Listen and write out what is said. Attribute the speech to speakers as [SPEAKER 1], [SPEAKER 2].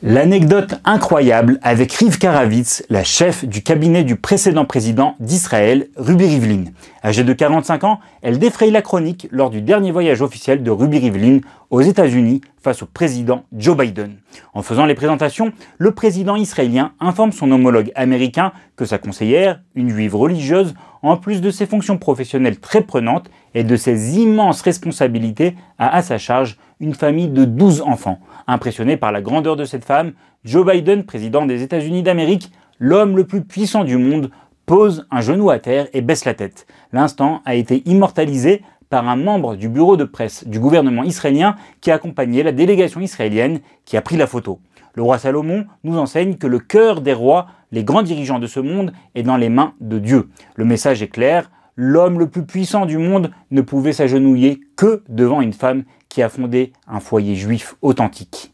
[SPEAKER 1] L'anecdote incroyable avec Riv Karavitz, la chef du cabinet du précédent président d'Israël, Ruby Rivlin. Âgée de 45 ans, elle défraye la chronique lors du dernier voyage officiel de Ruby Rivlin aux États-Unis face au président Joe Biden. En faisant les présentations, le président israélien informe son homologue américain que sa conseillère, une juive religieuse, en plus de ses fonctions professionnelles très prenantes et de ses immenses responsabilités, a à sa charge une famille de 12 enfants. Impressionné par la grandeur de cette femme, Joe Biden, président des États-Unis d'Amérique, l'homme le plus puissant du monde, pose un genou à terre et baisse la tête. L'instant a été immortalisé par un membre du bureau de presse du gouvernement israélien qui accompagnait la délégation israélienne qui a pris la photo. Le roi Salomon nous enseigne que le cœur des rois, les grands dirigeants de ce monde, est dans les mains de Dieu. Le message est clair, l'homme le plus puissant du monde ne pouvait s'agenouiller que devant une femme qui a fondé un foyer juif authentique.